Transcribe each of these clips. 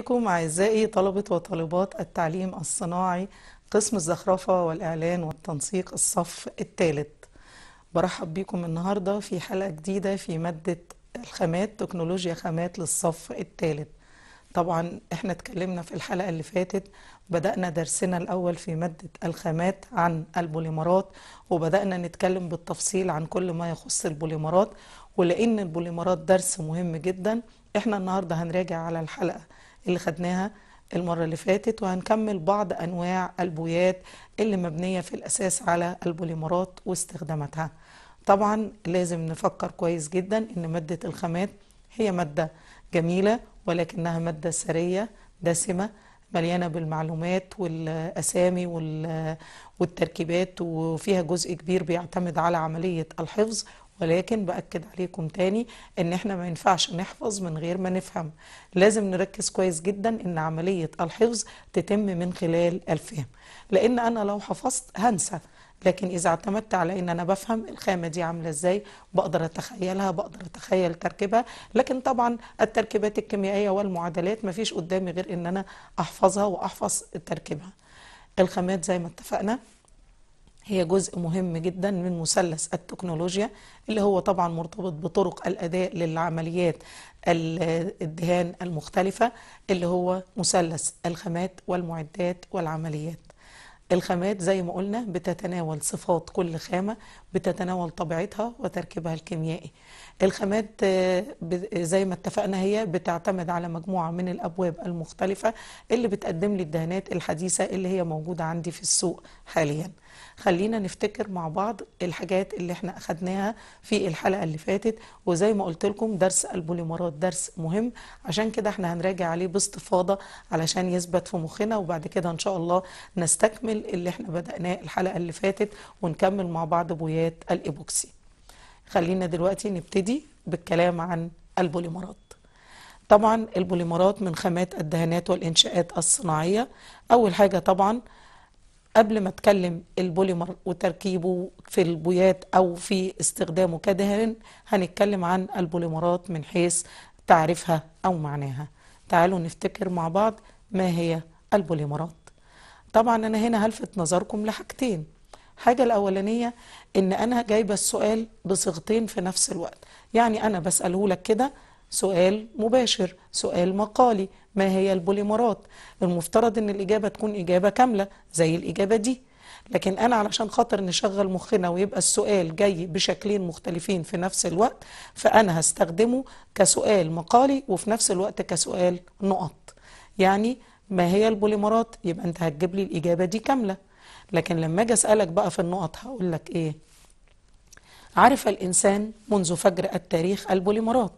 بكم أعزائي طلبة وطالبات التعليم الصناعي قسم الزخرفة والإعلان والتنسيق الصف الثالث برحب بكم النهاردة في حلقة جديدة في مادة الخامات تكنولوجيا خامات للصف الثالث طبعا احنا اتكلمنا في الحلقة اللي فاتت بدأنا درسنا الأول في مادة الخامات عن البوليمرات وبدأنا نتكلم بالتفصيل عن كل ما يخص البوليمرات ولأن البوليمرات درس مهم جدا احنا النهاردة هنراجع على الحلقة اللي خدناها المرة اللي فاتت وهنكمل بعض أنواع البويات اللي مبنية في الأساس على البوليمرات واستخداماتها طبعا لازم نفكر كويس جدا إن مادة الخامات هي مادة جميلة ولكنها مادة سرية دسمة مليانة بالمعلومات والأسامي والتركيبات وفيها جزء كبير بيعتمد على عملية الحفظ ولكن باكد عليكم تاني ان احنا ما ينفعش نحفظ من غير ما نفهم لازم نركز كويس جدا ان عمليه الحفظ تتم من خلال الفهم لان انا لو حفظت هنسى لكن اذا اعتمدت على ان انا بفهم الخامه دي عامله ازاي بقدر اتخيلها بقدر اتخيل تركيبها لكن طبعا التركيبات الكيميائيه والمعادلات ما فيش قدامي غير ان انا احفظها واحفظ تركيبها الخامات زي ما اتفقنا هي جزء مهم جدا من مثلث التكنولوجيا اللي هو طبعا مرتبط بطرق الاداء للعمليات الدهان المختلفه اللي هو مثلث الخامات والمعدات والعمليات. الخامات زي ما قلنا بتتناول صفات كل خامة بتتناول طبيعتها وتركيبها الكيميائي الخامات آه، زي ما اتفقنا هي بتعتمد على مجموعة من الأبواب المختلفة اللي بتقدم لي الدهانات الحديثة اللي هي موجودة عندي في السوق حالياً خلينا نفتكر مع بعض الحاجات اللي احنا أخدناها في الحلقة اللي فاتت وزي ما قلت لكم درس البوليمرات درس مهم عشان كده احنا هنراجع عليه باستفاضة علشان يثبت في مخنا وبعد كده إن شاء الله نستكمل اللي احنا بدأناه الحلقة اللي فاتت ونكمل مع بعض بويات الإيبوكسي خلينا دلوقتي نبتدي بالكلام عن البوليمرات طبعا البوليمرات من خامات الدهانات والإنشاءات الصناعية أول حاجة طبعا قبل ما اتكلم البوليمر وتركيبه في البويات او في استخدامه كدهن هنتكلم عن البوليمرات من حيث تعريفها او معناها تعالوا نفتكر مع بعض ما هي البوليمرات طبعا انا هنا هلفت نظركم لحاجتين حاجة الأولانية إن أنا جايبة السؤال بصيغتين في نفس الوقت يعني أنا بسأله لك كده سؤال مباشر سؤال مقالي ما هي البوليمرات المفترض ان الاجابه تكون اجابه كامله زي الاجابه دي لكن انا علشان خاطر نشغل مخنا ويبقى السؤال جاي بشكلين مختلفين في نفس الوقت فانا هستخدمه كسؤال مقالي وفي نفس الوقت كسؤال نقط يعني ما هي البوليمرات يبقى انت هتجيب لي الاجابه دي كامله لكن لما اجي اسالك بقى في النقط هقول لك ايه عرف الانسان منذ فجر التاريخ البوليمرات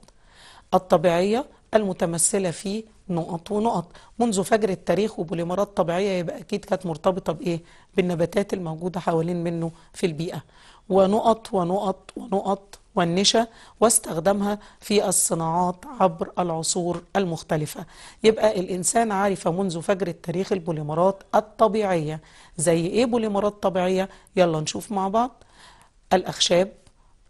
الطبيعية المتمثلة في نقط ونقط منذ فجر التاريخ وبوليمرات طبيعية يبقى أكيد كانت مرتبطة بإيه؟ بالنباتات الموجودة حوالين منه في البيئة ونقط ونقط ونقط والنشا واستخدمها في الصناعات عبر العصور المختلفة يبقى الإنسان عارف منذ فجر التاريخ البوليمرات الطبيعية زي إيه بوليمرات طبيعية؟ يلا نشوف مع بعض الأخشاب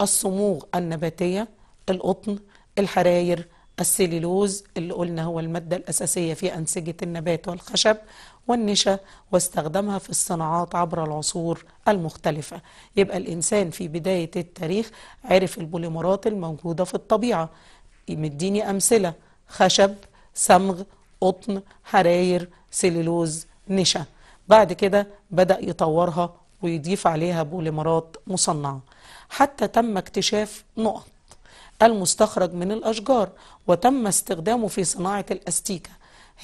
الصموغ النباتية القطن الحراير السليلوز اللي قلنا هو المادة الأساسية في أنسجة النبات والخشب والنشا واستخدمها في الصناعات عبر العصور المختلفة يبقى الإنسان في بداية التاريخ عرف البوليمرات الموجودة في الطبيعة مديني أمثلة خشب سمغ قطن حراير سليلوز نشا بعد كده بدأ يطورها ويضيف عليها بوليمرات مصنعة حتى تم اكتشاف نقط المستخرج من الأشجار وتم استخدامه في صناعة الأستيكة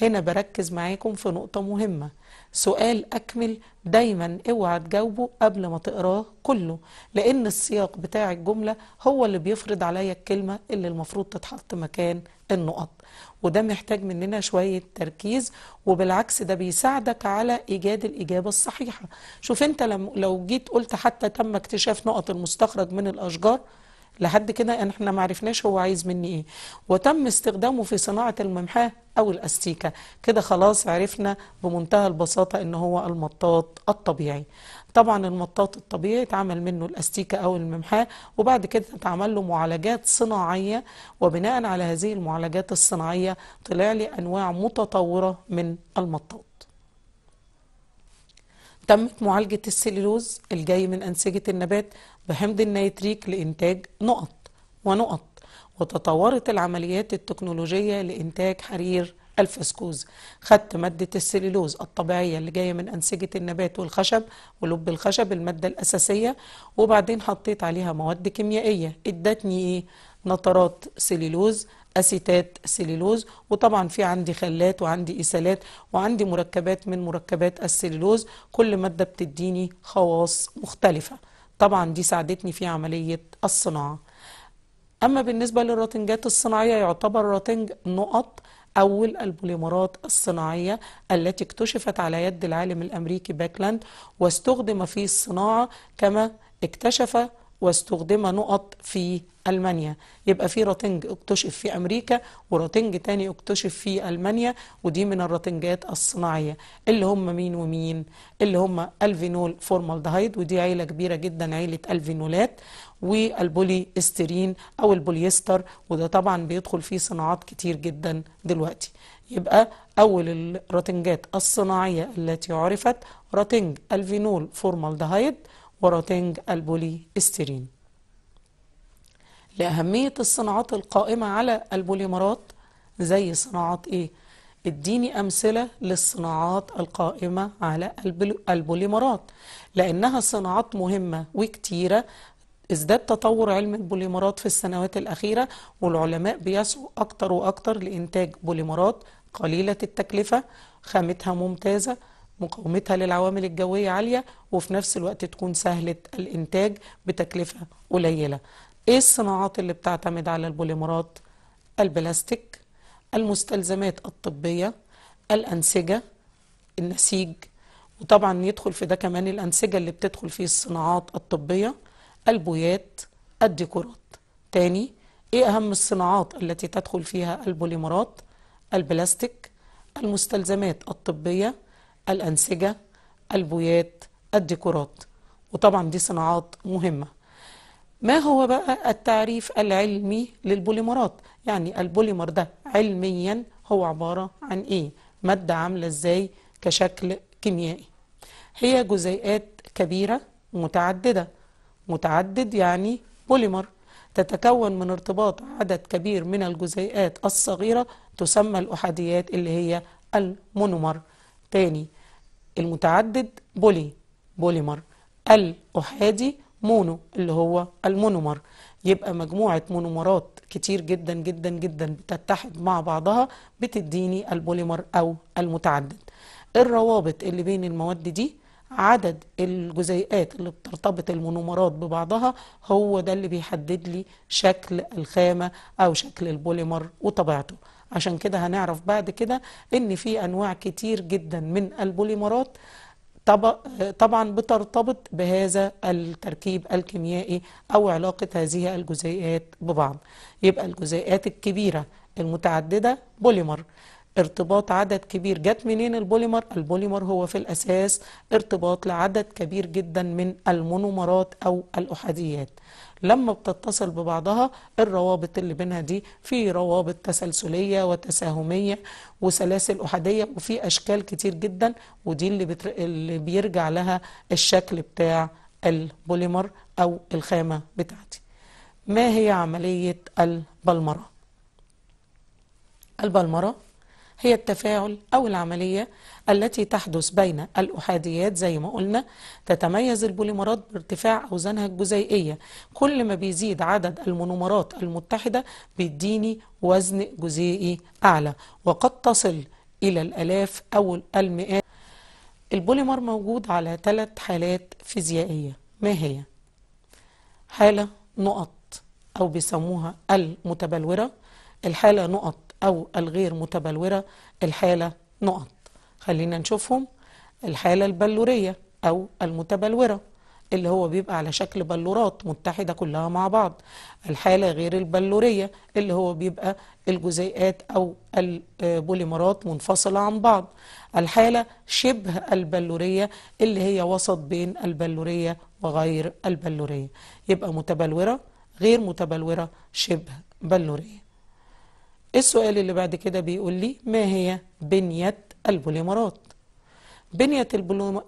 هنا بركز معاكم في نقطة مهمة سؤال أكمل دايما اوعى تجاوبه قبل ما تقراه كله لأن السياق بتاع الجملة هو اللي بيفرض عليا الكلمة اللي المفروض تتحط مكان النقط وده محتاج مننا شوية تركيز وبالعكس ده بيساعدك على إيجاد الإجابة الصحيحة شوف أنت لو جيت قلت حتى تم اكتشاف نقط المستخرج من الأشجار لحد كده احنا ما عرفناش هو عايز مني ايه وتم استخدامه في صناعه الممحاه او الاستيكه كده خلاص عرفنا بمنتهى البساطه ان هو المطاط الطبيعي طبعا المطاط الطبيعي اتعمل منه الاستيكه او الممحاه وبعد كده اتعمل له معالجات صناعيه وبناء على هذه المعالجات الصناعيه طلع لي انواع متطوره من المطاط تمت معالجة السليلوز الجاي من أنسجة النبات بحمض النيتريك لإنتاج نقط ونقط وتطورت العمليات التكنولوجية لإنتاج حرير الفسكوز خدت مادة السليلوز الطبيعية اللي جاية من أنسجة النبات والخشب ولب الخشب المادة الأساسية وبعدين حطيت عليها مواد كيميائية ادتني إيه؟ نطرات سليلوز أسيتات سليلوز وطبعا في عندي خلات وعندي إسالات وعندي مركبات من مركبات السليلوز كل مادة بتديني خواص مختلفة طبعا دي ساعدتني في عملية الصناعة أما بالنسبة للروتنجات الصناعية يعتبر روتنج نقط أول البوليمرات الصناعية التي اكتشفت على يد العالم الأمريكي باكلاند واستخدم في الصناعة كما اكتشف واستخدم نقط في ألمانيا يبقى في راتنج اكتشف في أمريكا وراتنج تاني اكتشف في ألمانيا ودي من الراتنجات الصناعية اللي هم مين ومين اللي هم الفينول فورمالدهيد ودي عيلة كبيرة جدا عيلة الفينولات والبولي استرين أو البوليستر وده طبعا بيدخل فيه صناعات كتير جدا دلوقتي يبقى أول الراتنجات الصناعية التي عرفت راتنج الفينول فورمالدهيد وراتنج البولي استرين لأهمية الصناعات القائمة على البوليمرات زي صناعات إيه؟ اديني أمثلة للصناعات القائمة على البوليمرات لأنها صناعات مهمة وكتيرة ازداد تطور علم البوليمرات في السنوات الأخيرة والعلماء بيسعوا أكتر وأكتر لإنتاج بوليمرات قليلة التكلفة خامتها ممتازة مقاومتها للعوامل الجوية عالية وفي نفس الوقت تكون سهلة الإنتاج بتكلفة قليلة إيه الصناعات اللي بتعتمد على البوليمرات؟ البلاستيك المستلزمات الطبية الأنسجة النسيج وطبعا يدخل في ده كمان الأنسجة اللي بتدخل فيه الصناعات الطبية البويات الديكورات تاني ايه اهم الصناعات التي تدخل فيها البوليمرات البلاستيك المستلزمات الطبيه الأنسجة البويات الديكورات وطبعا دي صناعات مهمة ما هو بقى التعريف العلمي للبوليمرات يعني البوليمر ده علميا هو عبارة عن ايه مادة عاملة ازاي كشكل كيميائي هي جزيئات كبيرة متعددة متعدد يعني بوليمر تتكون من ارتباط عدد كبير من الجزيئات الصغيرة تسمى الأحاديات اللي هي المونومر تاني المتعدد بولي بوليمر الأحادي مونو اللي هو المونومر يبقى مجموعة مونومرات كتير جدا جدا جدا بتتحد مع بعضها بتديني البوليمر أو المتعدد الروابط اللي بين المواد دي عدد الجزيئات اللي بترتبط المونومرات ببعضها هو ده اللي بيحدد لي شكل الخامة أو شكل البوليمر وطبيعته عشان كده هنعرف بعد كده ان في انواع كتير جدا من البوليمرات طبعا بترتبط بهذا التركيب الكيميائي او علاقه هذه الجزيئات ببعض يبقى الجزيئات الكبيره المتعدده بوليمر ارتباط عدد كبير جت منين البوليمر البوليمر هو في الأساس ارتباط لعدد كبير جدا من المونومرات أو الأحاديات لما بتتصل ببعضها الروابط اللي بينها دي في روابط تسلسلية وتساهمية وسلاسل أحادية وفي أشكال كتير جدا ودي اللي, بتر... اللي بيرجع لها الشكل بتاع البوليمر أو الخامة بتاعتي ما هي عملية البلمرة؟ البلمرة هي التفاعل أو العملية التي تحدث بين الأحاديات زي ما قلنا تتميز البوليمرات بارتفاع أوزانها الجزيئية كل ما بيزيد عدد المونومرات المتحدة بيديني وزن جزيئي أعلى وقد تصل إلى الألاف أو المئات البوليمر موجود على ثلاث حالات فيزيائية ما هي؟ حالة نقط أو بيسموها المتبلورة الحالة نقط أو الغير متبلورة الحالة نقط خلينا نشوفهم الحالة البلورية أو المتبلورة اللي هو بيبقى على شكل بلورات متحدة كلها مع بعض الحالة غير البلورية اللي هو بيبقى الجزيئات أو البوليمرات منفصلة عن بعض الحالة شبه البلورية اللي هي وسط بين البلورية وغير البلورية يبقى متبلورة غير متبلورة شبه بلورية السؤال اللي بعد كده بيقول لي ما هي بنية البوليمرات بنية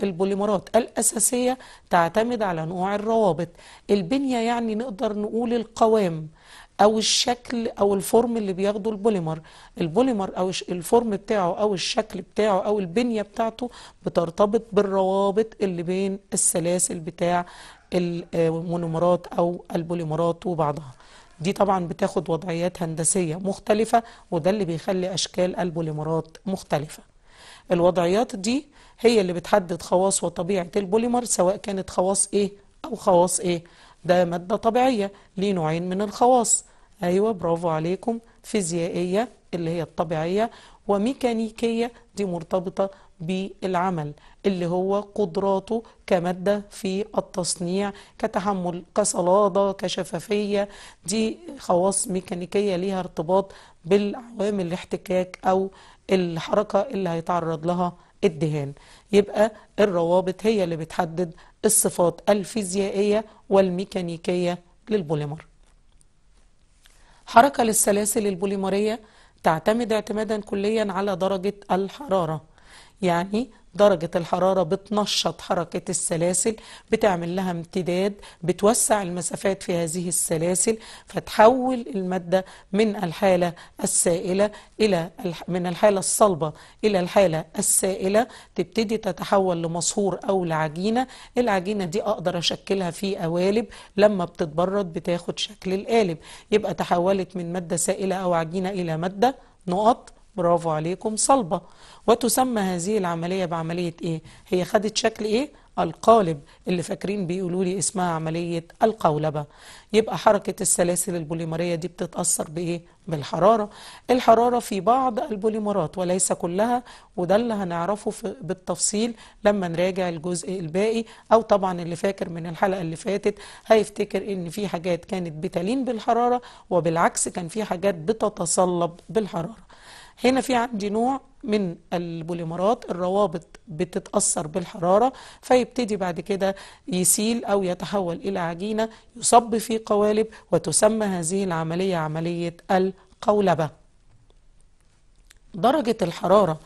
البوليمرات الأساسية تعتمد على نوع الروابط البنية يعني نقدر نقول القوام أو الشكل أو الفورم اللي بياخده البوليمر البوليمر أو الفورم بتاعه أو الشكل بتاعه أو البنية بتاعته بترتبط بالروابط اللي بين السلاسل بتاع آه، المونومرات أو البوليمرات وبعضها دي طبعا بتاخد وضعيات هندسية مختلفة وده اللي بيخلي أشكال البوليمرات مختلفة الوضعيات دي هي اللي بتحدد خواص وطبيعة البوليمر سواء كانت خواص ايه أو خواص ايه ده مادة طبيعية ليه نوعين من الخواص أيوة برافو عليكم فيزيائية اللي هي الطبيعية وميكانيكية دي مرتبطة بالعمل اللي هو قدراته كمادة في التصنيع كتحمل كصلادة كشفافية دي خواص ميكانيكية ليها ارتباط بالعوامل الاحتكاك أو الحركة اللي هيتعرض لها الدهان يبقى الروابط هي اللي بتحدد الصفات الفيزيائية والميكانيكية للبوليمر حركة للسلاسل البوليمرية تعتمد اعتمادا كليا على درجة الحرارة يعني درجة الحرارة بتنشط حركة السلاسل بتعمل لها امتداد بتوسع المسافات في هذه السلاسل فتحول المادة من الحالة السائلة إلى من الحالة الصلبة إلى الحالة السائلة تبتدي تتحول لمصهور أو لعجينة العجينة دي أقدر أشكلها في قوالب لما بتتبرد بتاخد شكل القالب يبقى تحولت من مادة سائلة أو عجينة إلى مادة نقط برافو عليكم صلبة وتسمى هذه العملية بعملية ايه هي خدت شكل ايه القالب اللي فاكرين بيقولوا لي اسمها عملية القولبة يبقى حركة السلاسل البوليمرية دي بتتأثر بإيه؟ بالحرارة الحرارة في بعض البوليمرات وليس كلها وده اللي هنعرفه بالتفصيل لما نراجع الجزء الباقي أو طبعا اللي فاكر من الحلقة اللي فاتت هيفتكر إن في حاجات كانت بتلين بالحرارة وبالعكس كان في حاجات بتتصلب بالحرارة هنا في عندي نوع من البوليمرات الروابط بتتأثر بالحرارة فيبتدي بعد كده يسيل أو يتحول إلى عجينة يصب في قوالب وتسمى هذه العملية عملية القولبة درجة الحرارة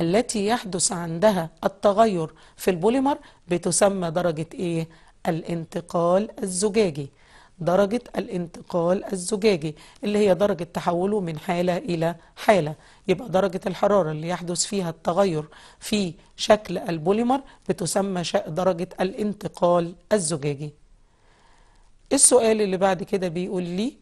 التي يحدث عندها التغير في البوليمر بتسمى درجة إيه؟ الانتقال الزجاجي درجة الانتقال الزجاجي اللي هي درجة تحوله من حالة إلى حالة يبقى درجة الحرارة اللي يحدث فيها التغير في شكل البوليمر بتسمى درجة الانتقال الزجاجي السؤال اللي بعد كده بيقول لي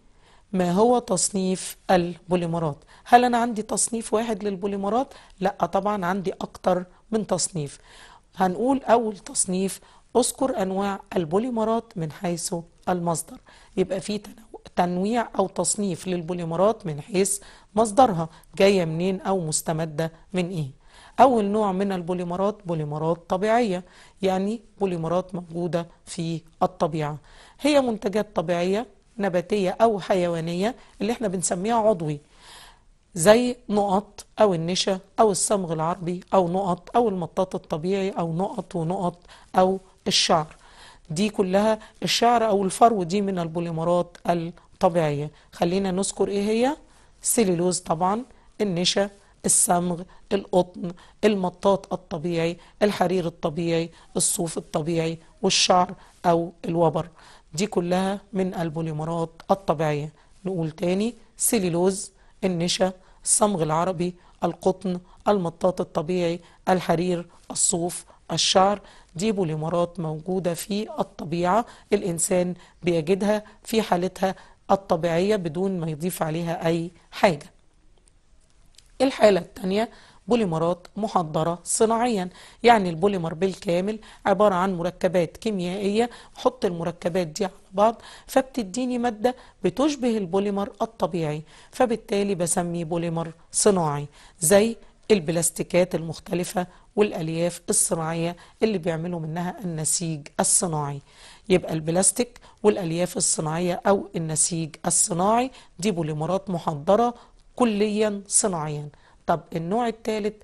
ما هو تصنيف البوليمرات هل أنا عندي تصنيف واحد للبوليمرات؟ لا طبعا عندي أكتر من تصنيف هنقول أول تصنيف أذكر أنواع البوليمرات من حيث المصدر يبقى في تنويع أو تصنيف للبوليمرات من حيث مصدرها جاية منين أو مستمدة من إيه أول نوع من البوليمرات بوليمرات طبيعية يعني بوليمرات موجودة في الطبيعة هي منتجات طبيعية نباتية أو حيوانية اللي احنا بنسميها عضوي زي نقط أو النشا أو الصمغ العربي أو نقط أو المطاط الطبيعي أو نقط ونقط أو الشعر دي كلها الشعر أو الفرو دي من البوليمرات الطبيعية خلينا نذكر إيه هي سيلولوز طبعا النشا الصمغ القطن المطاط الطبيعي الحرير الطبيعي الصوف الطبيعي والشعر أو الوبر دي كلها من البوليمرات الطبيعية نقول تاني سيلولوز النشا الصمغ العربي القطن المطاط الطبيعي الحرير الصوف الشعر دي بوليمرات موجودة في الطبيعة الإنسان بيجدها في حالتها الطبيعية بدون ما يضيف عليها أي حاجة الحالة الثانية بوليمرات محضرة صناعيا يعني البوليمر بالكامل عبارة عن مركبات كيميائية حط المركبات دي على بعض فبتديني مادة بتشبه البوليمر الطبيعي فبالتالي بسميه بوليمر صناعي زي البلاستيكات المختلفة والألياف الصناعية اللي بيعملوا منها النسيج الصناعي يبقى البلاستيك والألياف الصناعية أو النسيج الصناعي دي بوليمرات محضرة كليا صناعيا طب النوع الثالث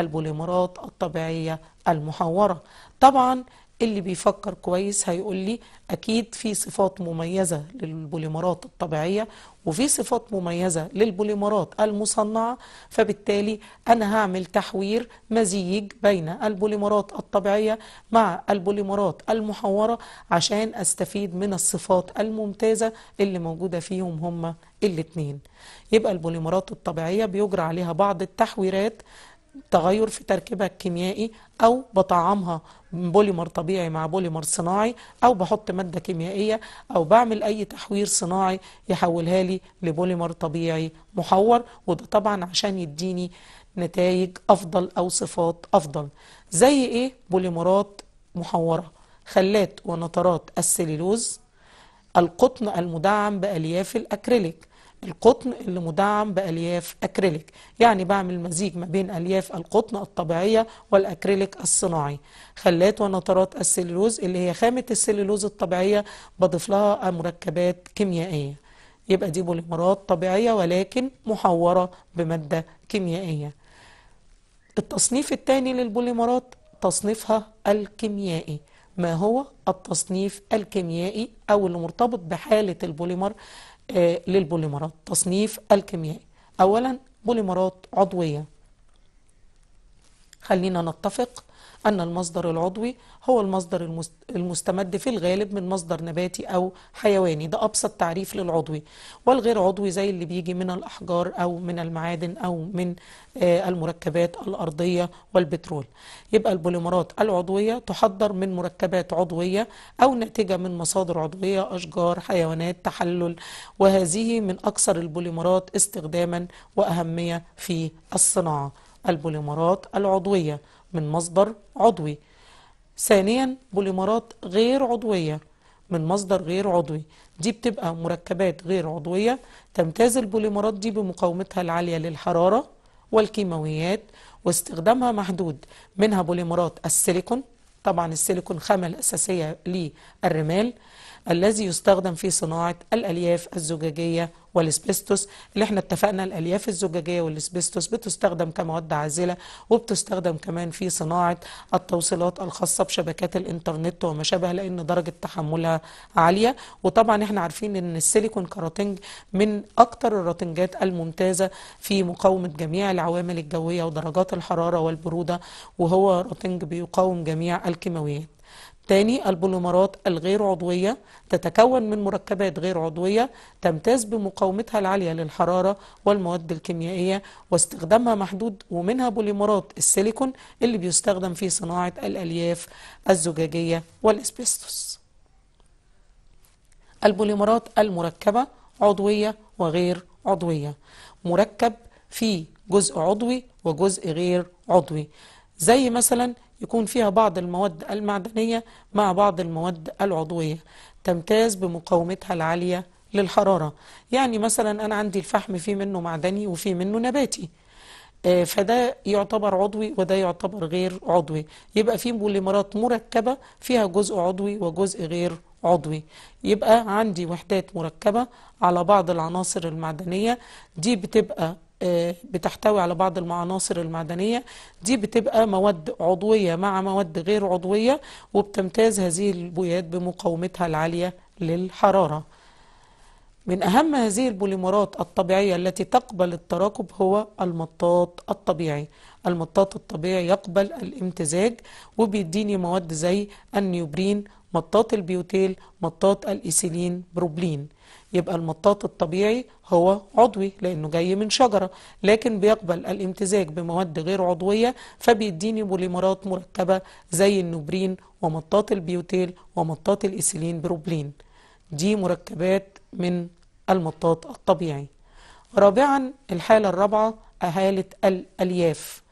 البوليمرات الطبيعية المحورة طبعا اللي بيفكر كويس هيقول لي أكيد في صفات مميزة للبوليمرات الطبيعية وفي صفات مميزة للبوليمرات المصنعة فبالتالي أنا هعمل تحوير مزيج بين البوليمرات الطبيعية مع البوليمرات المحورة عشان أستفيد من الصفات الممتازة اللي موجودة فيهم هما الاثنين يبقى البوليمرات الطبيعية بيجرى عليها بعض التحويرات تغير في تركيبها الكيميائي أو بطعمها بوليمر طبيعي مع بوليمر صناعي او بحط ماده كيميائيه او بعمل اي تحوير صناعي يحولها لي لبوليمر طبيعي محور وده طبعا عشان يديني نتائج افضل او صفات افضل زي ايه بوليمرات محوره خلات ونترات السليلوز القطن المدعم بالياف الاكريليك القطن اللي مدعم بألياف أكريليك يعني بعمل مزيج ما بين ألياف القطن الطبيعية والأكريليك الصناعي خلات ونطرات السليلوز اللي هي خامة السليلوز الطبيعية بضيف لها مركبات كيميائية يبقى دي بوليمرات طبيعية ولكن محورة بمادة كيميائية التصنيف الثاني للبوليمرات تصنيفها الكيميائي ما هو التصنيف الكيميائي أو اللي مرتبط بحالة البوليمر آه، للبوليمرات تصنيف الكيميائي أولا بوليمرات عضوية خلينا نتفق أن المصدر العضوي هو المصدر المستمد في الغالب من مصدر نباتي أو حيواني ده أبسط تعريف للعضوي والغير عضوي زي اللي بيجي من الأحجار أو من المعادن أو من آه، المركبات الأرضية والبترول يبقى البوليمرات العضوية تحضر من مركبات عضوية أو ناتجة من مصادر عضوية أشجار حيوانات تحلل وهذه من أكثر البوليمرات استخداما وأهمية في الصناعة البوليمرات العضوية من مصدر عضوي ثانيا بوليمرات غير عضوية من مصدر غير عضوي دي بتبقى مركبات غير عضوية تمتاز البوليمرات دي بمقاومتها العالية للحرارة والكيماويات واستخدامها محدود منها بوليمرات السيليكون طبعا السيليكون خامة الأساسية للرمال الذي يستخدم في صناعة الألياف الزجاجية والاسبستوس اللي احنا اتفقنا الالياف الزجاجيه والاسبستوس بتستخدم كمواد عازله وبتستخدم كمان في صناعه التوصيلات الخاصه بشبكات الانترنت وما شابه لان درجه تحملها عاليه وطبعا احنا عارفين ان السيليكون كراتنج من اكتر الراتنجات الممتازه في مقاومه جميع العوامل الجويه ودرجات الحراره والبروده وهو راتنج بيقاوم جميع الكيماويات تاني البوليمرات الغير عضوية تتكون من مركبات غير عضوية تمتاز بمقاومتها العالية للحرارة والمواد الكيميائية واستخدامها محدود ومنها بوليمرات السيليكون اللي بيستخدم في صناعة الألياف الزجاجية والإسبستوس البوليمرات المركبة عضوية وغير عضوية مركب فيه جزء عضوي وجزء غير عضوي زي مثلا يكون فيها بعض المواد المعدنية مع بعض المواد العضوية تمتاز بمقاومتها العالية للحرارة يعني مثلا أنا عندي الفحم فيه منه معدني وفيه منه نباتي آه، فده يعتبر عضوي وده يعتبر غير عضوي يبقى فيه بوليمرات مركبة فيها جزء عضوي وجزء غير عضوي يبقى عندي وحدات مركبة على بعض العناصر المعدنية دي بتبقى بتحتوي على بعض العناصر المعدنية دي بتبقى مواد عضوية مع مواد غير عضوية وبتمتاز هذه البويات بمقاومتها العالية للحرارة من أهم هذه البوليمرات الطبيعية التي تقبل التراكب هو المطاط الطبيعي المطاط الطبيعي يقبل الامتزاج وبيديني مواد زي النيوبرين مطاط البيوتيل مطاط الإيسيلين بروبلين يبقى المطاط الطبيعي هو عضوي لأنه جاي من شجرة لكن بيقبل الامتزاج بمواد غير عضوية فبيديني بوليمرات مركبة زي النوبرين ومطاط البيوتيل ومطاط الايسيلين بروبلين دي مركبات من المطاط الطبيعي رابعا الحالة الرابعة اهاله الألياف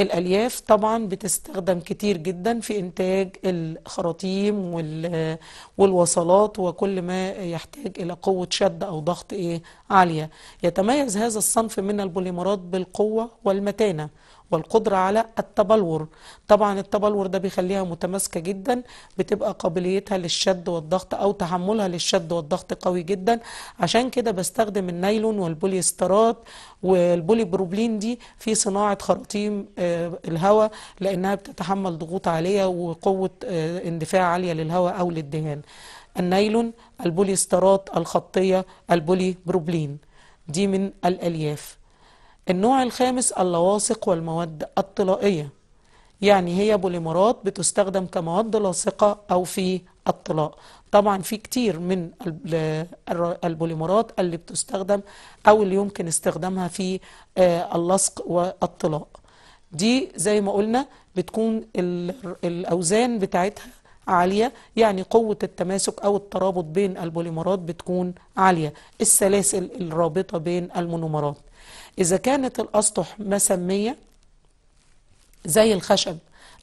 الألياف طبعا بتستخدم كتير جدا في إنتاج الخراطيم والوصلات وكل ما يحتاج إلى قوة شد أو ضغط إيه عالية يتميز هذا الصنف من البوليمرات بالقوة والمتانة والقدرة على التبلور طبعا التبلور ده بيخليها متماسكة جدا بتبقى قابليتها للشد والضغط أو تحملها للشد والضغط قوي جدا عشان كده بستخدم النايلون والبوليسترات والبولي بروبلين دي في صناعة خراطيم آه، الهواء لأنها بتتحمل ضغوط عالية وقوة آه، اندفاع عالية للهواء أو للدهان النايلون البوليسترات الخطية البولي بروبلين دي من الألياف النوع الخامس اللواصق والمواد الطلائية يعني هي بوليمرات بتستخدم كمواد لاصقة أو في الطلاء طبعا في كتير من البوليمرات اللي بتستخدم أو اللي يمكن استخدامها في آه، اللصق والطلاء دي زي ما قلنا بتكون الأوزان بتاعتها عالية يعني قوة التماسك أو الترابط بين البوليمرات بتكون عالية السلاسل الرابطة بين المونومرات إذا كانت الأسطح مسمية زي الخشب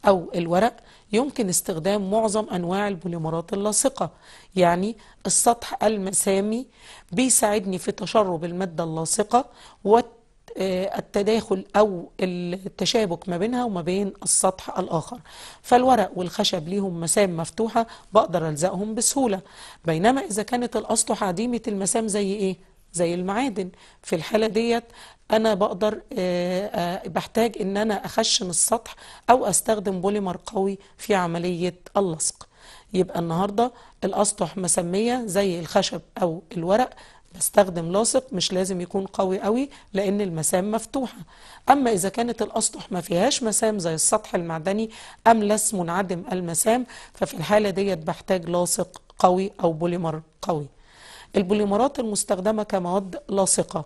أو الورق يمكن استخدام معظم أنواع البوليمرات اللاصقة يعني السطح المسامي بيساعدني في تشرب المادة اللاصقة والتداخل أو التشابك ما بينها وما بين السطح الآخر فالورق والخشب ليهم مسام مفتوحة بقدر ألزقهم بسهولة بينما إذا كانت الأسطح عديمة المسام زي إيه؟ زي المعادن في الحالة ديت انا بقدر آه، آه، بحتاج ان انا اخشن السطح او استخدم بوليمر قوي في عملية اللصق يبقى النهاردة الاسطح مسمية زي الخشب او الورق بستخدم لاصق مش لازم يكون قوي قوي لان المسام مفتوحة اما اذا كانت الاسطح ما فيهاش مسام زي السطح المعدني املس منعدم المسام ففي الحالة ديت بحتاج لاصق قوي او بوليمر قوي البوليمرات المستخدمة كمواد لاصقة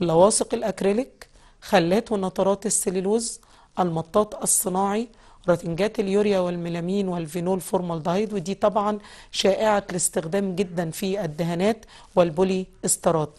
لواصق الأكريليك خلات ونطرات السليلوز المطاط الصناعي راتنجات اليوريا والميلامين والفينول فورمالدهيد ودي طبعا شائعة الاستخدام جدا في الدهانات والبولي استرات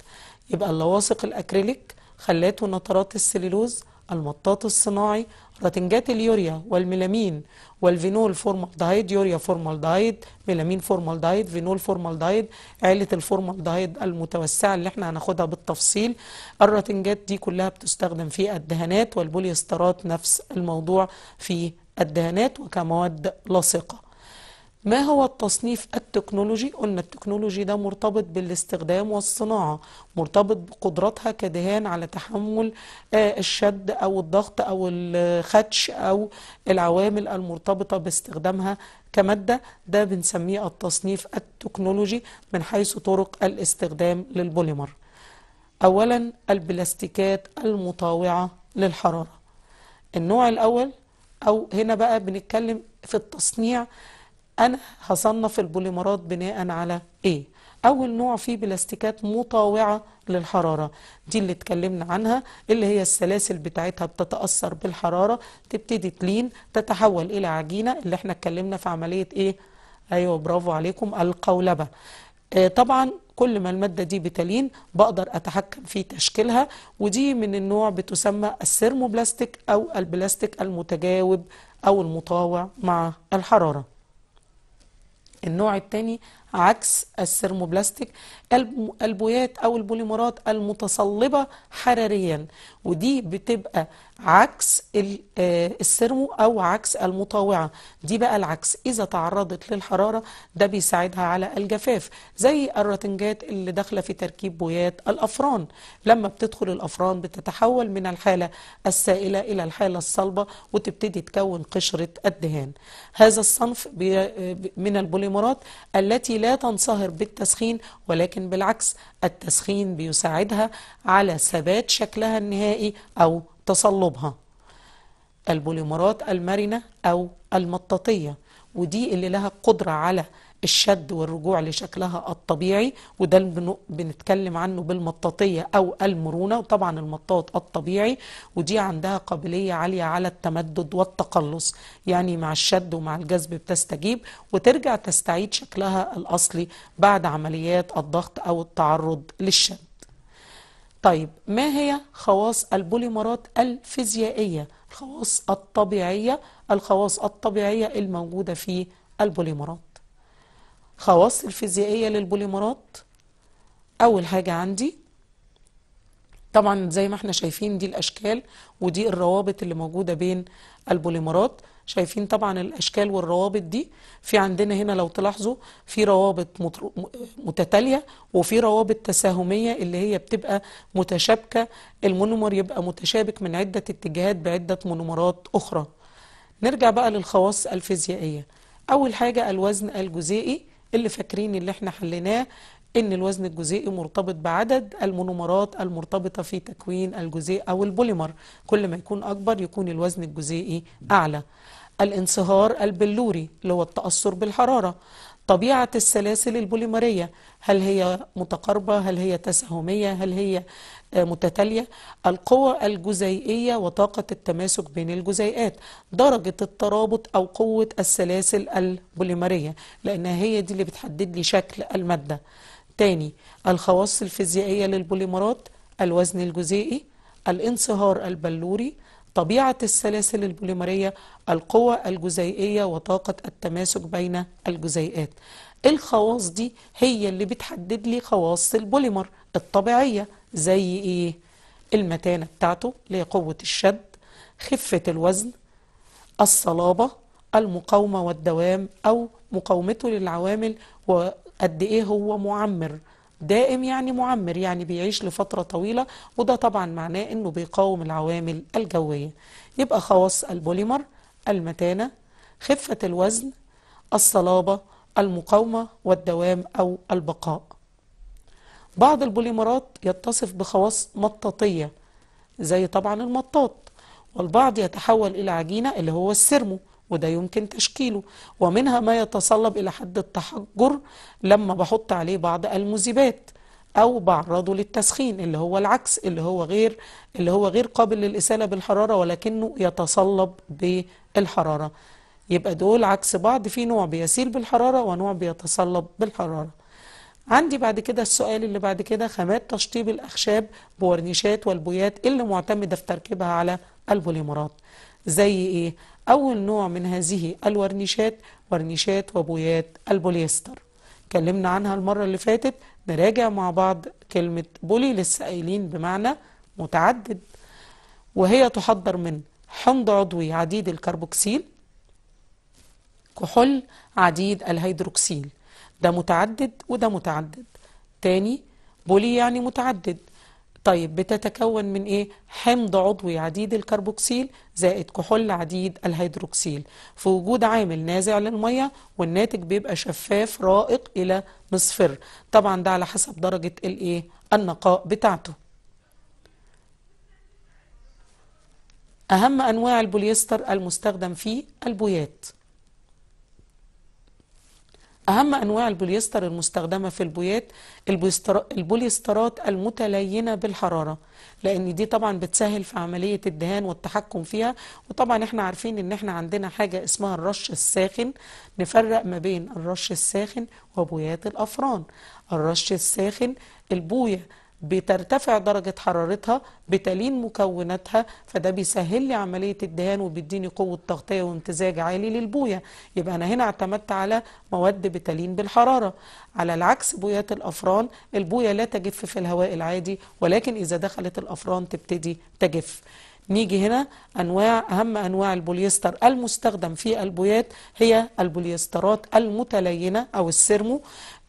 يبقى اللواصق الأكريليك خلات ونطرات السليلوز المطاط الصناعي رتنجات اليوريا والميلامين والفينول فورمالدهايد يوريا فورمالدهايد ميلامين فورمالدهايد فينول فورمالدهايد عيلة الفورمالدهايد المتوسعة اللي احنا هناخدها بالتفصيل الرتنجات دي كلها بتستخدم في الدهانات والبوليسترات نفس الموضوع في الدهانات وكمواد لاصقة ما هو التصنيف التكنولوجي قلنا التكنولوجي ده مرتبط بالاستخدام والصناعة مرتبط بقدرتها كدهان على تحمل آه، الشد أو الضغط أو الخدش أو العوامل المرتبطة باستخدامها كمادة ده بنسميه التصنيف التكنولوجي من حيث طرق الاستخدام للبوليمر أولا البلاستيكات المطاوعة للحرارة النوع الأول أو هنا بقى بنتكلم في التصنيع أنا هصنف البوليمرات بناء على إيه؟ أول نوع فيه بلاستيكات مطاوعة للحرارة دي اللي اتكلمنا عنها اللي هي السلاسل بتاعتها بتتأثر بالحرارة تبتدي تلين تتحول إلى عجينة اللي احنا اتكلمنا في عملية إيه؟ أيوة برافو عليكم القولبة آه طبعا كل ما المادة دي بتلين بقدر أتحكم في تشكيلها ودي من النوع بتسمى السيرموبلاستيك أو البلاستيك المتجاوب أو المطاوع مع الحرارة النوع الثاني عكس السيرموبلاستيك البويات أو البوليمرات المتصلبة حراريا ودي بتبقى عكس آه، السيرمو أو عكس المطاوعة دي بقى العكس إذا تعرضت للحرارة ده بيساعدها على الجفاف زي الرتنجات اللي داخلة في تركيب بويات الأفران لما بتدخل الأفران بتتحول من الحالة السائلة إلى الحالة الصلبة وتبتدي تكون قشرة الدهان هذا الصنف آه، من البوليمرات التي لا تنصهر بالتسخين ولكن بالعكس التسخين بيساعدها على ثبات شكلها النهائي أو تصلبها البوليمرات المرنة أو المطاطية ودي اللي لها قدرة على الشد والرجوع لشكلها الطبيعي وده بنتكلم عنه بالمطاطية أو المرونة وطبعا المطاط الطبيعي ودي عندها قابلية عالية على التمدد والتقلص يعني مع الشد ومع الجذب بتستجيب وترجع تستعيد شكلها الأصلي بعد عمليات الضغط أو التعرض للشد طيب ما هي خواص البوليمرات الفيزيائية الخواص الطبيعية الخواص الطبيعية الموجودة في البوليمرات خواص الفيزيائية للبوليمرات أول حاجة عندي طبعا زي ما احنا شايفين دي الأشكال ودي الروابط اللي موجودة بين البوليمرات شايفين طبعا الأشكال والروابط دي في عندنا هنا لو تلاحظوا في روابط متتالية وفي روابط تساهمية اللي هي بتبقى متشابكة المونومر يبقى متشابك من عدة اتجاهات بعدة مونومرات أخرى نرجع بقى للخواص الفيزيائية أول حاجة الوزن الجزيئي اللي فاكرين اللي احنا حليناه ان الوزن الجزيئي مرتبط بعدد المونومرات المرتبطة في تكوين الجزيء او البوليمر كل ما يكون اكبر يكون الوزن الجزيئي اعلى الانصهار البلوري اللي هو التأثر بالحرارة طبيعة السلاسل البوليمرية هل هي متقاربة هل هي تساهمية هل هي متتالية القوى الجزيئية وطاقة التماسك بين الجزيئات درجة الترابط أو قوة السلاسل البوليمرية لأنها هي دي اللي بتحدد لي شكل المادة تاني الخواص الفيزيائية للبوليمرات الوزن الجزيئي الانصهار البلوري طبيعة السلاسل البوليمرية القوى الجزيئية وطاقة التماسك بين الجزيئات الخواص دي هي اللي بتحدد لي خواص البوليمر الطبيعية زي ايه المتانة بتاعته اللي هي قوة الشد خفة الوزن الصلابة المقاومة والدوام أو مقاومته للعوامل وقد إيه هو معمر دائم يعني معمر يعني بيعيش لفترة طويلة وده طبعا معناه أنه بيقاوم العوامل الجوية يبقى خواص البوليمر المتانة خفة الوزن الصلابة المقاومة والدوام أو البقاء بعض البوليمرات يتصف بخواص مطاطية زي طبعا المطاط والبعض يتحول إلى عجينة اللي هو السيرمو وده يمكن تشكيله ومنها ما يتصلب إلى حد التحجر لما بحط عليه بعض المذيبات أو بعرضه للتسخين اللي هو العكس اللي هو غير اللي هو غير قابل للإسالة بالحرارة ولكنه يتصلب بالحرارة يبقى دول عكس بعض في نوع بيسيل بالحرارة ونوع بيتصلب بالحرارة عندي بعد كده السؤال اللي بعد كده خامات تشطيب الأخشاب بورنيشات والبويات اللي معتمدة في تركيبها على البوليمرات زي إيه؟ أول نوع من هذه الورنيشات ورنيشات وبويات البوليستر اتكلمنا عنها المرة اللي فاتت نراجع مع بعض كلمة بولي لسه قايلين بمعنى متعدد وهي تحضر من حمض عضوي عديد الكربوكسيل كحول عديد الهيدروكسيل ده متعدد وده متعدد تاني بولي يعني متعدد طيب بتتكون من ايه حمض عضوي عديد الكربوكسيل زائد كحول عديد الهيدروكسيل في وجود عامل نازع للميه والناتج بيبقى شفاف رائق الى مصفر طبعا ده على حسب درجه الايه النقاء بتاعته اهم انواع البوليستر المستخدم فيه البويات أهم أنواع البوليستر المستخدمة في البويات البوليسترات المتلينة بالحرارة لأن دي طبعا بتسهل في عملية الدهان والتحكم فيها وطبعا احنا عارفين ان احنا عندنا حاجة اسمها الرش الساخن نفرق ما بين الرش الساخن وبويات الأفران الرش الساخن البوية بترتفع درجة حرارتها بتلين مكوناتها فده بيسهل لي عملية الدهان وبيديني قوة تغطية وامتزاج عالي للبوية يبقى أنا هنا اعتمدت على مواد بتلين بالحرارة على العكس بويات الأفران البوية لا تجف في الهواء العادي ولكن إذا دخلت الأفران تبتدي تجف نيجي هنا أنواع أهم أنواع البوليستر المستخدم في البويات هي البوليسترات المتلينة أو السيرمو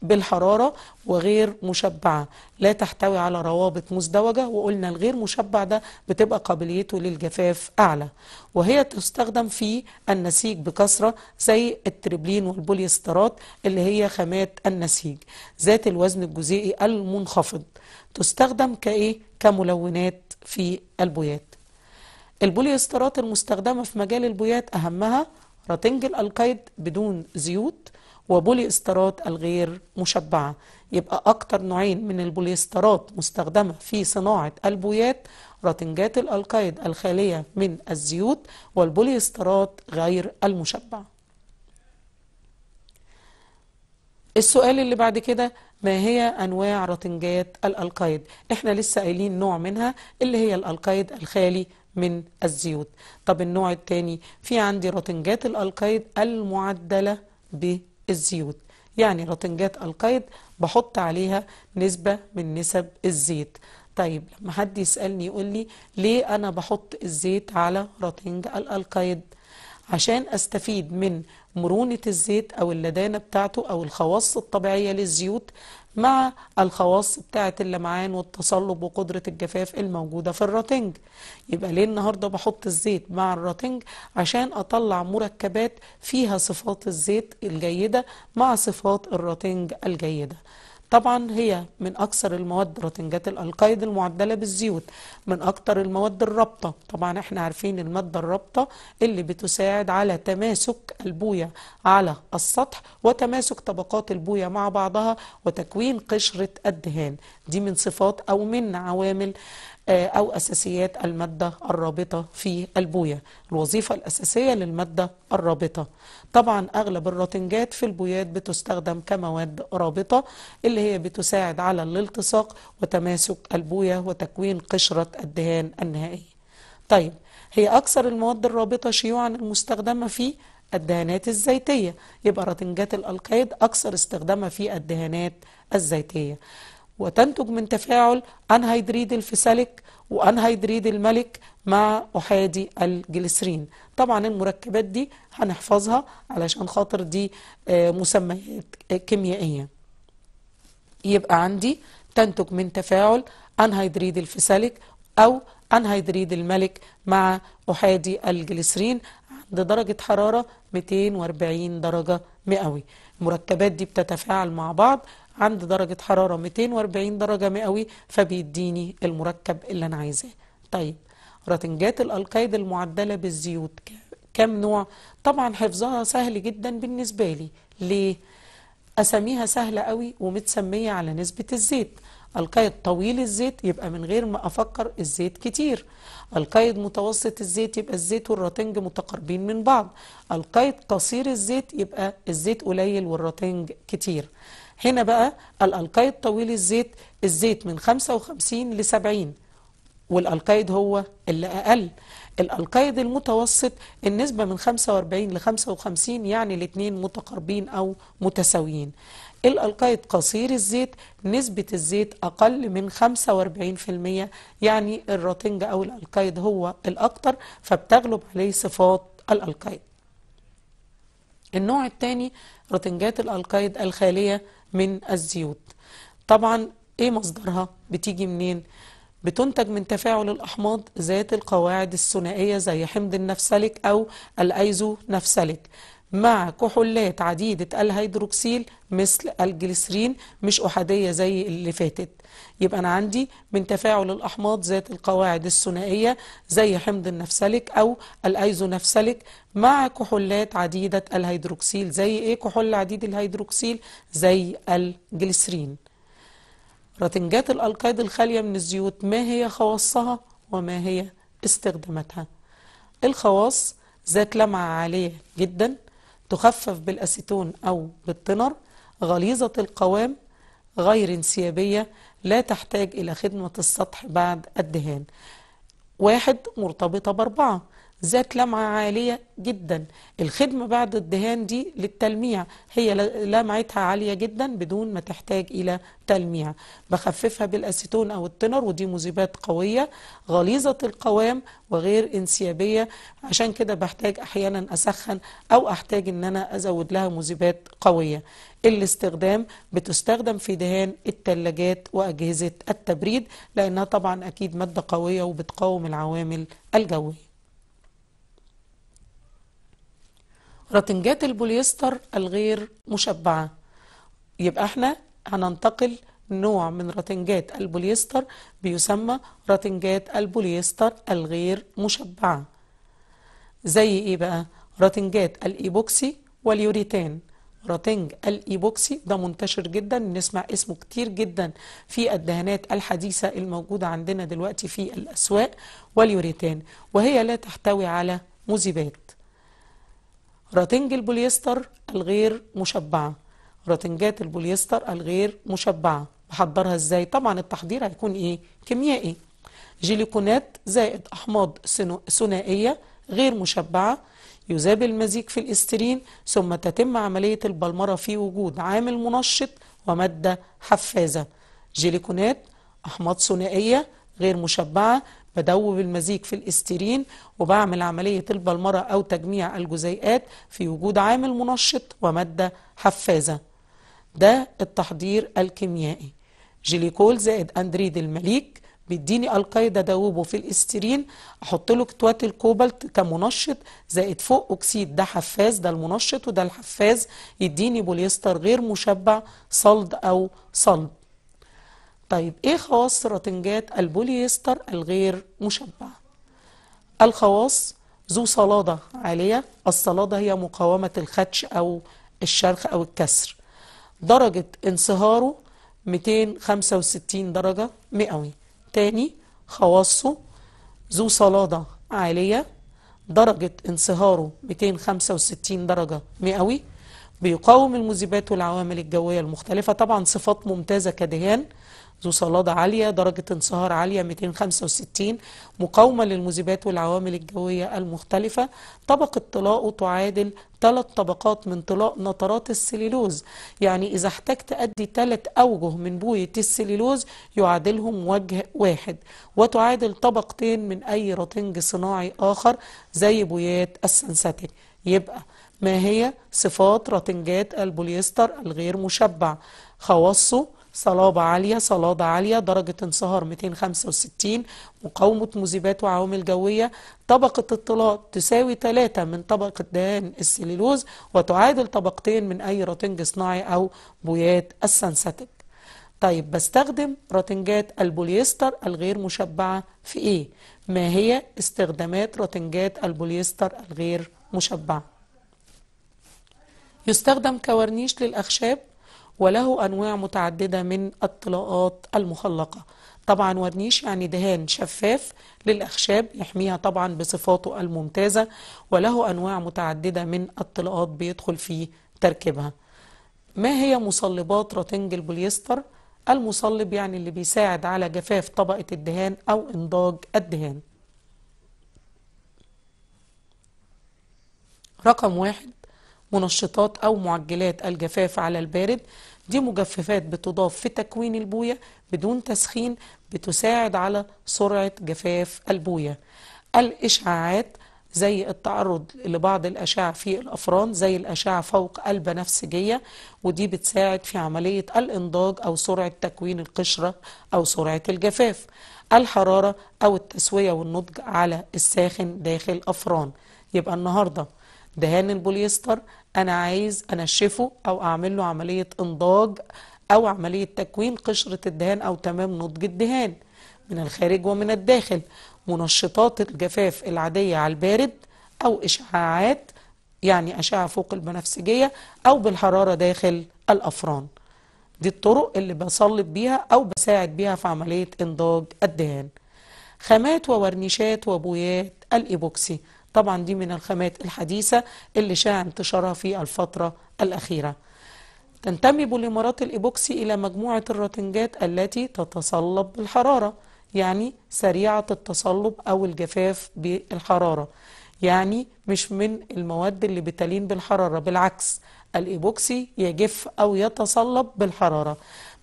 بالحرارة وغير مشبعة لا تحتوي على روابط مزدوجة وقلنا الغير مشبع ده بتبقى قابليته للجفاف أعلى وهي تستخدم في النسيج بكثرة زي التريبلين والبوليسترات اللي هي خامات النسيج ذات الوزن الجزيئي المنخفض تستخدم كإيه؟ كملونات في البويات البوليسترات المستخدمة في مجال البويات أهمها رتنجل القيد بدون زيوت وبوليسترات الغير مشبعة يبقى أكتر نوعين من البوليسترات مستخدمة في صناعة البويات راتنجات الألقايد الخالية من الزيوت والبوليسترات غير المشبعة السؤال اللي بعد كده ما هي أنواع راتنجات الألقايد احنا لسه قايلين نوع منها اللي هي الألقايد الخالي من الزيوت طب النوع الثاني في عندي راتنجات الألقايد المعدلة ب الزيوت يعني رطنجات القيد بحط عليها نسبة من نسب الزيت طيب لما حد يسألني يقول لي ليه أنا بحط الزيت على رطنج القيد عشان أستفيد من مرونة الزيت أو اللدانة بتاعته أو الخواص الطبيعية للزيوت مع الخواص بتاعة اللمعان والتصلب وقدرة الجفاف الموجودة في الراتنج يبقى ليه النهاردة بحط الزيت مع الراتنج عشان أطلع مركبات فيها صفات الزيت الجيدة مع صفات الراتنج الجيدة طبعا هي من أكثر المواد رتنجات الألقايد المعدلة بالزيوت من أكثر المواد الرابطة طبعا احنا عارفين المادة الرابطة اللي بتساعد على تماسك البوية على السطح وتماسك طبقات البوية مع بعضها وتكوين قشرة الدهان دي من صفات أو من عوامل أو أساسيات المادة الرابطة في البوية الوظيفة الأساسية للمادة الرابطة طبعا أغلب الراتنجات في البويات بتستخدم كمواد رابطة اللي هي بتساعد على الالتصاق وتماسك البوية وتكوين قشرة الدهان النهائية طيب هي أكثر المواد الرابطة شيوعا المستخدمة في الدهانات الزيتية يبقى راتنجات الألقايد أكثر استخدامها في الدهانات الزيتية وتنتج من تفاعل انهيدريد الفسالك وانهيدريد الملك مع احادي الجليسرين طبعا المركبات دي هنحفظها علشان خاطر دي آه، مسميات كيميائيه يبقى عندي تنتج من تفاعل انهيدريد الفسالك او انهيدريد الملك مع احادي الجليسرين عند درجه حراره 240 درجه مئوي المركبات دي بتتفاعل مع بعض عند درجة حرارة 240 درجة مئوي فبيديني المركب اللي أنا عايزاه طيب رتنجات الألقايد المعدلة بالزيوت كم نوع طبعا حفظها سهل جدا بالنسبة لي ليه؟ أساميها سهلة قوي ومتسمية على نسبة الزيت القايد طويل الزيت يبقى من غير ما أفكر الزيت كتير القايد متوسط الزيت يبقى الزيت والراتنج متقاربين من بعض القايد قصير الزيت يبقى الزيت قليل والراتنج كتير هنا بقى الألقايد طويل الزيت الزيت من 55 ل 70 والألقايد هو اللي أقل الألقايد المتوسط النسبة من 45 ل 55 يعني الاثنين متقاربين أو متساويين الألقايد قصير الزيت نسبة الزيت أقل من 45% يعني الراتنج أو الألقايد هو الأكتر فبتغلب عليه صفات الألقايد النوع الثاني رتنجات الألقايد الخالية من الزيوت طبعا ايه مصدرها بتيجي منين بتنتج من تفاعل الأحماض ذات القواعد الثنائية زي حمض النفسلك أو الأيزو نفسلك مع كحولات عديدة الهيدروكسيل مثل الجليسرين مش أحادية زي اللي فاتت يبقى أنا عندي من تفاعل الأحماض ذات القواعد الثنائية زي حمض النفسلك أو الأيزونفسلك مع كحولات عديدة الهيدروكسيل زي إيه كحول عديد الهيدروكسيل زي الجليسرين رتنجات الألقايد الخالية من الزيوت ما هي خواصها وما هي استخداماتها الخواص ذات لمعة عالية جداً تخفف بالأسيتون أو بالتنر غليظة القوام غير انسيابية لا تحتاج إلى خدمة السطح بعد الدهان واحد مرتبطة بأربعة ذات لمعة عالية جدا الخدمة بعد الدهان دي للتلميع هي لمعتها عالية جدا بدون ما تحتاج إلى تلميع بخففها بالأسيتون أو التنر ودي مذيبات قوية غليظة القوام وغير انسيابية عشان كده بحتاج أحيانا أسخن أو أحتاج أن أنا أزود لها مذيبات قوية الاستخدام بتستخدم في دهان التلاجات وأجهزة التبريد لأنها طبعا أكيد مادة قوية وبتقاوم العوامل الجوية رتنجات البوليستر الغير مشبعة يبقى احنا هننتقل نوع من رتنجات البوليستر بيسمى رتنجات البوليستر الغير مشبعة زي ايه بقى رتنجات الايبوكسي واليوريتان رتنج الايبوكسي ده منتشر جدا نسمع اسمه كتير جدا في الدهانات الحديثة الموجودة عندنا دلوقتي في الأسواق واليوريتان وهي لا تحتوي على مذيبات راتنج البوليستر الغير مشبعة راتنجات البوليستر الغير مشبعة بحضرها ازاي طبعا التحضير هيكون ايه كيميائي جيليكونات زائد أحماض ثنائية غير مشبعة يذاب المزيج في الاسترين ثم تتم عملية البلمرة في وجود عامل منشط ومادة حفازة جيليكونات أحماض ثنائية غير مشبعة بدوب المزيج في الاستيرين وبعمل عملية البلمرة أو تجميع الجزيئات في وجود عامل منشط ومادة حفازة ده التحضير الكيميائي جليكول زائد أندريد المليك بيديني القايدة ادوبه في الاستيرين احط له كتوات الكوبالت كمنشط زائد فوق اكسيد ده حفاز ده المنشط وده الحفاز يديني بوليستر غير مشبع صلد او صلب طيب ايه خواص رتنجات البوليستر الغير مشبع الخواص ذو صلادة عالية الصلادة هي مقاومة الخدش أو الشرخ أو الكسر درجة انصهاره 265 درجة مئوي تاني خواصه ذو صلادة عالية درجة انصهاره 265 درجة مئوي بيقاوم المذيبات والعوامل الجوية المختلفة طبعا صفات ممتازة كدهان ذو صلادة عالية درجة انصهار عالية 265 مقاومة للمذيبات والعوامل الجوية المختلفة طبقة طلاءه تعادل ثلاث طبقات من طلاء نطرات السليلوز يعني إذا احتجت أدي ثلاث أوجه من بوية السليلوز يعادلهم وجه واحد وتعادل طبقتين من أي رطنج صناعي آخر زي بويات السنساتيك يبقى ما هي صفات رطنجات البوليستر الغير مشبع خواصه صلابة عالية صلادة عالية درجة انصهار 265 مقاومة مذيبات وعوامل جوية طبقة الطلاء تساوي 3 من طبقة دهان السليلوز وتعادل طبقتين من أي راتنج صناعي أو بويات السنساتك طيب بستخدم راتنجات البوليستر الغير مشبعة في إيه؟ ما هي استخدامات راتنجات البوليستر الغير مشبعة؟ يستخدم كورنيش للأخشاب وله أنواع متعددة من الطلاءات المخلقة طبعا ورنيش يعني دهان شفاف للأخشاب يحميها طبعا بصفاته الممتازة وله أنواع متعددة من الطلاءات بيدخل في تركيبها ما هي مصلبات رتنج البوليستر؟ المصلب يعني اللي بيساعد على جفاف طبقة الدهان أو إنضاج الدهان رقم واحد منشطات أو معجلات الجفاف على البارد دي مجففات بتضاف في تكوين البوية بدون تسخين بتساعد على سرعة جفاف البوية الإشعاعات زي التعرض لبعض الأشعة في الأفران زي الأشعة فوق البنفسجية ودي بتساعد في عملية الإنضاج أو سرعة تكوين القشرة أو سرعة الجفاف الحرارة أو التسوية والنضج على الساخن داخل أفران يبقى النهاردة دهان البوليستر أنا عايز أنشفه أو أعمل له عملية إنضاج أو عملية تكوين قشرة الدهان أو تمام نضج الدهان من الخارج ومن الداخل منشطات الجفاف العادية على البارد أو إشعاعات يعني أشعة فوق البنفسجية أو بالحرارة داخل الأفران دي الطرق اللي بصلب بيها أو بساعد بيها في عملية إنضاج الدهان خامات وورنيشات وبويات الإيبوكسي طبعا دي من الخامات الحديثة اللي شاع انتشارها في الفترة الأخيرة تنتمي بوليمرات الإيبوكسي إلى مجموعة الروتنجات التي تتصلب بالحرارة يعني سريعة التصلب أو الجفاف بالحرارة يعني مش من المواد اللي بتلين بالحرارة بالعكس الإيبوكسي يجف أو يتصلب بالحرارة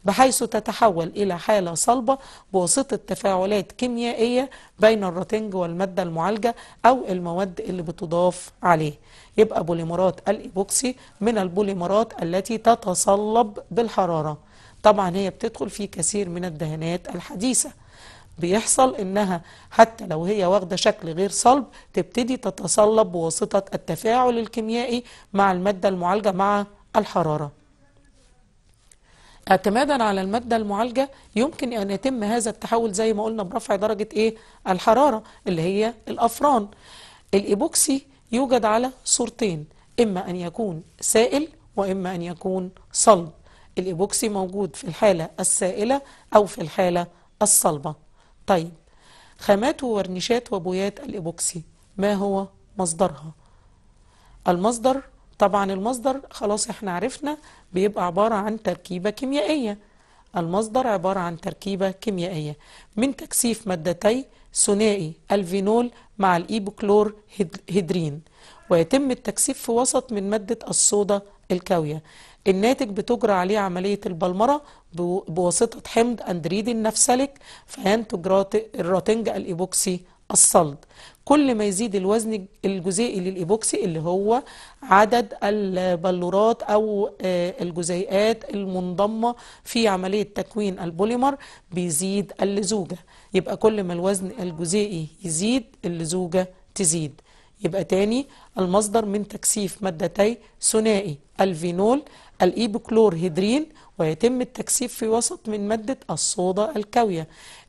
بحيث تتحول إلى حالة صلبة بواسطة تفاعلات كيميائية بين الروتينج والمادة المعالجة أو المواد اللي بتضاف عليه يبقى بوليمرات الإيبوكسي من البوليمرات التي تتصلب بالحرارة طبعا هي بتدخل في كثير من الدهانات الحديثة بيحصل انها حتى لو هي واخده شكل غير صلب تبتدي تتصلب بواسطه التفاعل الكيميائي مع الماده المعالجه مع الحراره اعتمادا على المادة المعالجة يمكن أن يتم هذا التحول زي ما قلنا برفع درجة إيه الحرارة اللي هي الأفران الإيبوكسي يوجد على صورتين إما أن يكون سائل وإما أن يكون صلب الإيبوكسي موجود في الحالة السائلة أو في الحالة الصلبة طيب خامات وورنيشات وبويات الإيبوكسي ما هو مصدرها؟ المصدر طبعا المصدر خلاص احنا عرفنا بيبقى عبارة عن تركيبة كيميائية المصدر عبارة عن تركيبة كيميائية من تكثيف مادتي ثنائي الفينول مع الإيبوكلور هيدرين ويتم التكثيف في وسط من مادة الصودا الكاوية الناتج بتجرى عليه عملية البلمرة بواسطة حمض أندريد النفسلك فينتج الراتنج الإيبوكسي الصلد كل ما يزيد الوزن الجزيئي للإيبوكسي اللي هو عدد البلورات أو آه، الجزيئات المنضمة في عملية تكوين البوليمر بيزيد اللزوجة يبقى كل ما الوزن الجزيئي يزيد اللزوجة تزيد يبقى تاني المصدر من تكثيف مادتي ثنائي الفينول الإيبوكلور هيدرين ويتم التكثيف في وسط من مادة الصودا الكاوية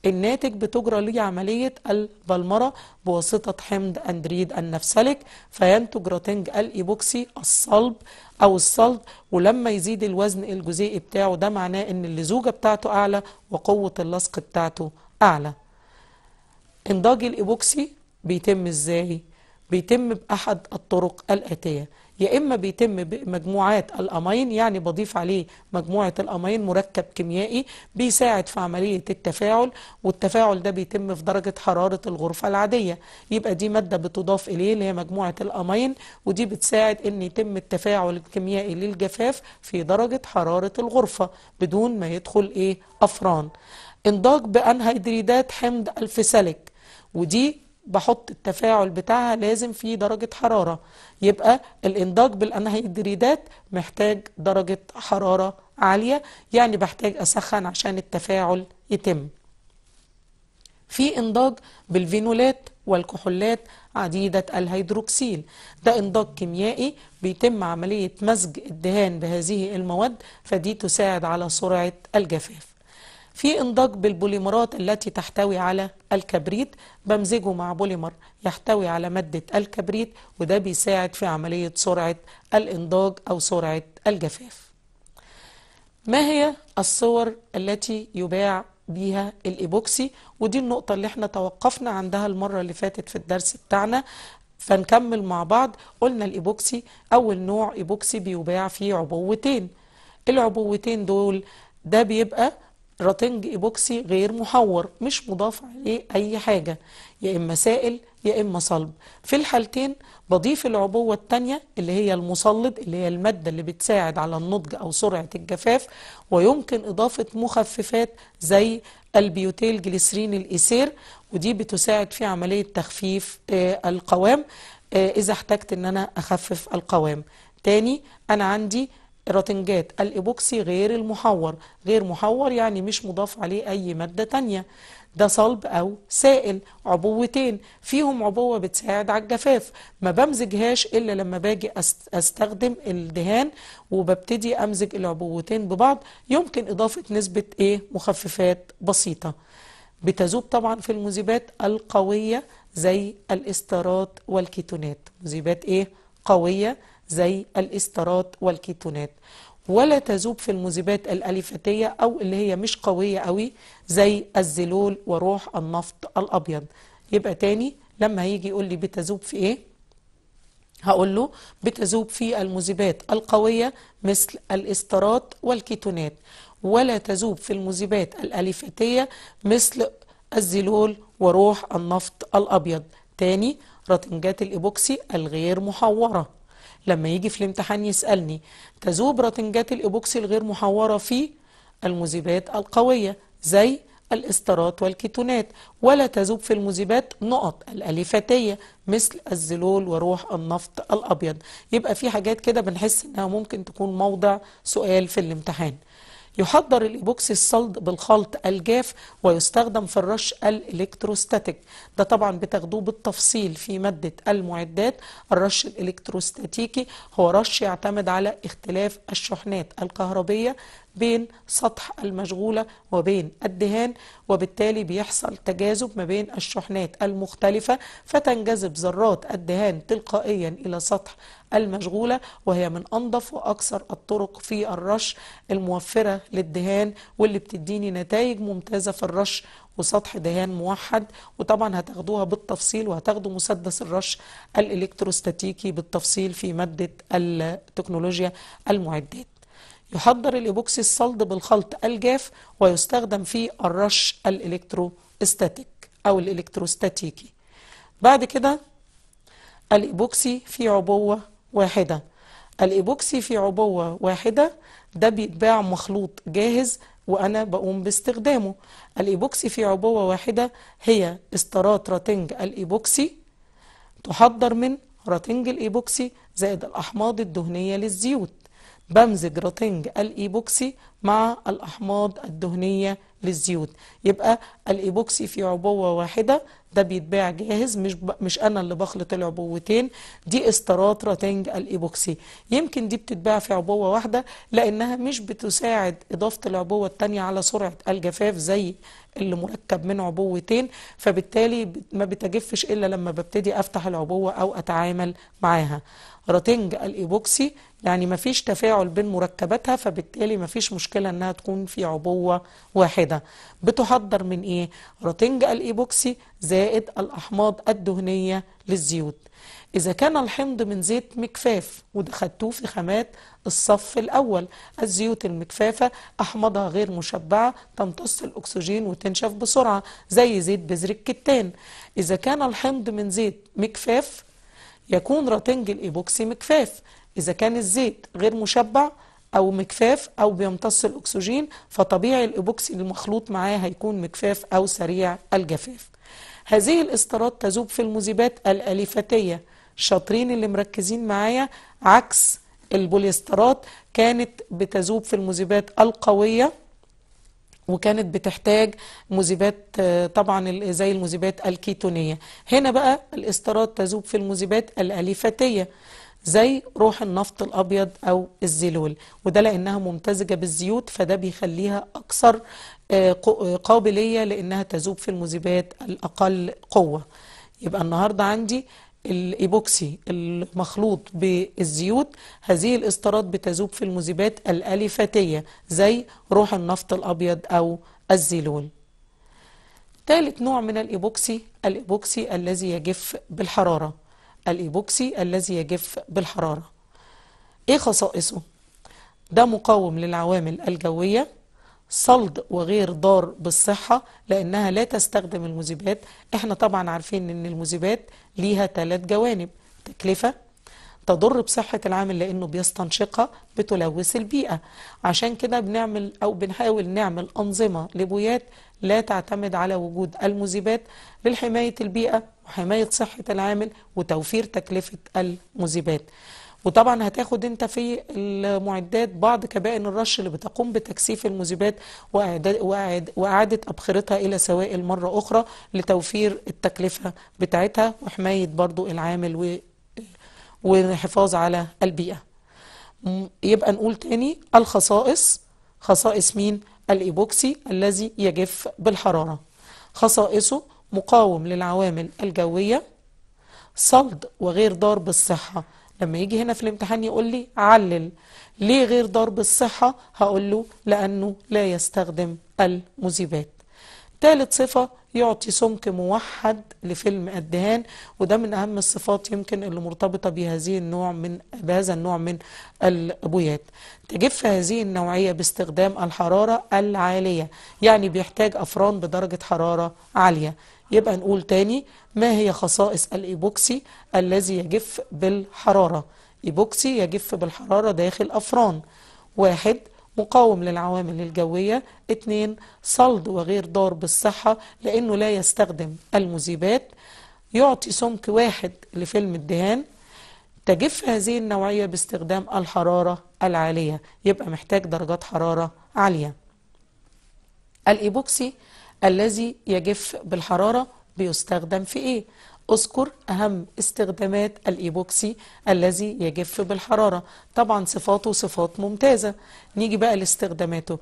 الناتج بتجرى ليه عملية البلمرة بواسطة حمض أندريد النفسلك فينتج راتنج الإيبوكسي الصلب أو الصلب ولما يزيد الوزن الجزيئي بتاعه ده معناه إن اللزوجة بتاعته أعلى وقوة اللصق بتاعته أعلى انضاج الإيبوكسي بيتم إزاي؟ بيتم بأحد الطرق الآتية يا إما بيتم بمجموعات الأمين يعني بضيف عليه مجموعة الأمين مركب كيميائي بيساعد في عملية التفاعل والتفاعل ده بيتم في درجة حرارة الغرفة العادية يبقى دي مادة بتضاف إليه اللي هي مجموعة الأمين ودي بتساعد إن يتم التفاعل الكيميائي للجفاف في درجة حرارة الغرفة بدون ما يدخل إيه أفران انضاج بأنهيدريدات حمض الفسلك ودي بحط التفاعل بتاعها لازم في درجة حرارة يبقى الإنضاج بالأنهيدريدات محتاج درجة حرارة عالية يعني بحتاج أسخن عشان التفاعل يتم في إنضاج بالفينولات والكحولات عديدة الهيدروكسيل ده إنضاج كيميائي بيتم عملية مزج الدهان بهذه المواد فدي تساعد على سرعة الجفاف في انضاج بالبوليمرات التي تحتوي على الكبريت بمزجه مع بوليمر يحتوي على مادة الكبريت وده بيساعد في عملية سرعة الانضاج أو سرعة الجفاف ما هي الصور التي يباع بيها الإيبوكسي ودي النقطة اللي احنا توقفنا عندها المرة اللي فاتت في الدرس بتاعنا فنكمل مع بعض قلنا الإيبوكسي أول نوع إيبوكسي بيباع فيه عبوتين العبوتين دول ده بيبقى راتنج ايبوكسي غير محور مش مضاف عليه اي حاجه يا اما سائل يا اما صلب في الحالتين بضيف العبوه الثانيه اللي هي المصلب اللي هي الماده اللي بتساعد على النضج او سرعه الجفاف ويمكن اضافه مخففات زي البيوتيل جليسرين الايسير ودي بتساعد في عمليه تخفيف آه، القوام آه، اذا احتجت ان انا اخفف القوام تاني انا عندي الراتنجات الإيبوكسي غير المحور غير محور يعني مش مضاف عليه أي مادة تانية ده صلب أو سائل عبوتين فيهم عبوة بتساعد على الجفاف ما بمزجهاش إلا لما باجي أستخدم الدهان وببتدي أمزج العبوتين ببعض يمكن إضافة نسبة إيه مخففات بسيطة بتذوب طبعا في المذيبات القوية زي الاسترات والكيتونات مذيبات إيه قوية زي الاسترات والكيتونات ولا تذوب في المذيبات الأليفتية أو اللي هي مش قوية قوي زي الزلول وروح النفط الأبيض يبقى تاني لما هيجي يقول لي بتذوب في إيه هقول له بتذوب في المذيبات القوية مثل الاسترات والكيتونات ولا تذوب في المذيبات الأليفتية مثل الزلول وروح النفط الأبيض تاني رتنجات الإيبوكسي الغير محورة لما يجي في الامتحان يسألني تذوب رتنجات الإيبوكسي الغير محورة في المذيبات القوية زي الاسترات والكيتونات ولا تذوب في المذيبات نقط الأليفاتية مثل الزلول وروح النفط الأبيض يبقى في حاجات كده بنحس إنها ممكن تكون موضع سؤال في الامتحان يحضر الإيبوكسي الصلد بالخلط الجاف ويستخدم في الرش الإلكتروستاتيك ده طبعا بتاخدوه بالتفصيل في مادة المعدات الرش الإلكتروستاتيكي هو رش يعتمد على اختلاف الشحنات الكهربية بين سطح المشغولة وبين الدهان وبالتالي بيحصل تجاذب ما بين الشحنات المختلفة فتنجذب ذرات الدهان تلقائيا إلى سطح المشغولة وهي من أنظف وأكثر الطرق في الرش الموفرة للدهان واللي بتديني نتائج ممتازة في الرش وسطح دهان موحد وطبعا هتاخدوها بالتفصيل وهتاخدوا مسدس الرش الإلكتروستاتيكي بالتفصيل في مادة التكنولوجيا المعدات يحضر الإيبوكسي الصلد بالخلط الجاف ويستخدم فيه الرش الإلكتروستاتيك أو الإلكتروستاتيكي بعد كده الإيبوكسي في عبوة واحدة الإيبوكسي في عبوة واحدة ده بيتباع مخلوط جاهز وأنا بقوم باستخدامه الإيبوكسي في عبوة واحدة هي استرات راتنج الإيبوكسي تحضر من راتنج الإيبوكسي زائد الأحماض الدهنية للزيوت بمزج راتنج الايبوكسي مع الاحماض الدهنيه للزيوت يبقى الايبوكسي في عبوه واحده ده بيتباع جاهز مش ب... مش انا اللي بخلط العبوتين دي استرات راتنج الايبوكسي يمكن دي بتتباع في عبوه واحده لانها مش بتساعد اضافه العبوه الثانيه على سرعه الجفاف زي اللي مركب من عبوتين فبالتالي ما بتجفش الا لما ببتدي افتح العبوه او اتعامل معاها راتنج الايبوكسي يعني ما فيش تفاعل بين مركباتها فبالتالي ما فيش مشكلة انها تكون في عبوة واحدة بتحضر من ايه؟ راتنج الايبوكسي زائد الاحماض الدهنية للزيوت إذا كان الحمض من زيت مكفاف وده خدتوه في خامات الصف الأول الزيوت المكفافة أحماضها غير مشبعة تمتص الأكسجين وتنشف بسرعة زي زيت بذر الكتان إذا كان الحمض من زيت مكفاف يكون راتنج الإيبوكسي مكفاف إذا كان الزيت غير مشبع أو مكفاف أو بيمتص الأكسجين فطبيعي الإيبوكسي المخلوط معاه هيكون مكفاف أو سريع الجفاف هذه الاسترات تذوب في المذيبات الأليفاتية شاطرين اللي مركزين معايا عكس البوليسترات كانت بتذوب في المذيبات القوية وكانت بتحتاج مذيبات آه، طبعا زي المذيبات الكيتونية هنا بقى الاسترات تذوب في المذيبات الأليفاتية زي روح النفط الأبيض أو الزلول وده لأنها ممتزجة بالزيوت فده بيخليها أكثر آه، قابلية لأنها تذوب في المذيبات الأقل قوة يبقى النهاردة عندي الإيبوكسي المخلوط بالزيوت هذه الاسترات بتذوب في المذيبات الأليفاتية زي روح النفط الأبيض أو الزيلول ثالث نوع من الإيبوكسي الإيبوكسي الذي يجف بالحرارة الإيبوكسي الذي يجف بالحرارة إيه خصائصه؟ ده مقاوم للعوامل الجوية صلد وغير ضار بالصحة لأنها لا تستخدم المذيبات احنا طبعا عارفين ان المذيبات ليها ثلاث جوانب تكلفة تضر بصحة العامل لأنه بيستنشقها بتلوث البيئة عشان كده بنعمل أو بنحاول نعمل أنظمة لبويات لا تعتمد على وجود المذيبات لحماية البيئة وحماية صحة العامل وتوفير تكلفة المذيبات وطبعا هتاخد انت في المعدات بعض كبائن الرش اللي بتقوم بتكثيف المذيبات وإعادة أبخرتها إلى سوائل مرة أخرى لتوفير التكلفة بتاعتها وحماية برضو العامل و... والحفاظ على البيئة يبقى نقول تاني الخصائص خصائص مين؟ الإيبوكسي الذي يجف بالحرارة خصائصه مقاوم للعوامل الجوية صلد وغير ضار بالصحة لما يجي هنا في الامتحان يقول لي علل ليه غير ضرب الصحة هقول له لأنه لا يستخدم المذيبات ثالث صفة يعطي سمك موحد لفيلم الدهان وده من أهم الصفات يمكن اللي مرتبطة بهذه النوع من بهذا النوع من الأبويات تجف هذه النوعية باستخدام الحرارة العالية يعني بيحتاج أفران بدرجة حرارة عالية يبقى نقول تاني ما هي خصائص الإيبوكسي الذي يجف بالحرارة إيبوكسي يجف بالحرارة داخل أفران واحد مقاوم للعوامل الجوية اتنين صلد وغير ضار بالصحة لأنه لا يستخدم المذيبات يعطي سمك واحد لفيلم الدهان تجف هذه النوعية باستخدام الحرارة العالية يبقى محتاج درجات حرارة عالية الإيبوكسي الذي يجف بالحرارة بيستخدم في إيه؟ اذكر أهم استخدامات الإيبوكسي الذي يجف بالحرارة طبعا صفاته صفات ممتازة نيجي بقى لاستخداماته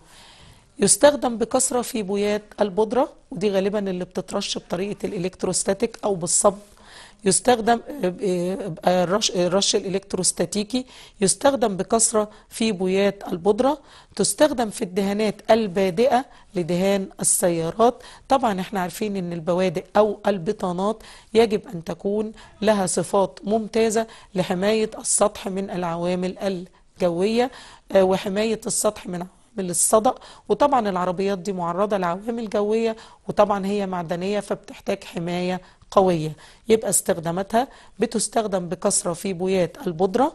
يستخدم بكثرة في بويات البودرة ودي غالبا اللي بتترش بطريقة الإلكتروستاتيك أو بالصب يستخدم الرش, آه، آه، الرش الإلكتروستاتيكي يستخدم بكثرة في بويات البودرة تستخدم في الدهانات البادئة لدهان السيارات طبعا احنا عارفين ان البوادئ او البطانات يجب ان تكون لها صفات ممتازة لحماية السطح من العوامل الجوية آه، وحماية السطح من من الصدأ وطبعا العربيات دي معرضة لعوامل جوية وطبعا هي معدنية فبتحتاج حماية قوية يبقى استخداماتها بتستخدم بكثرة في بويات البودرة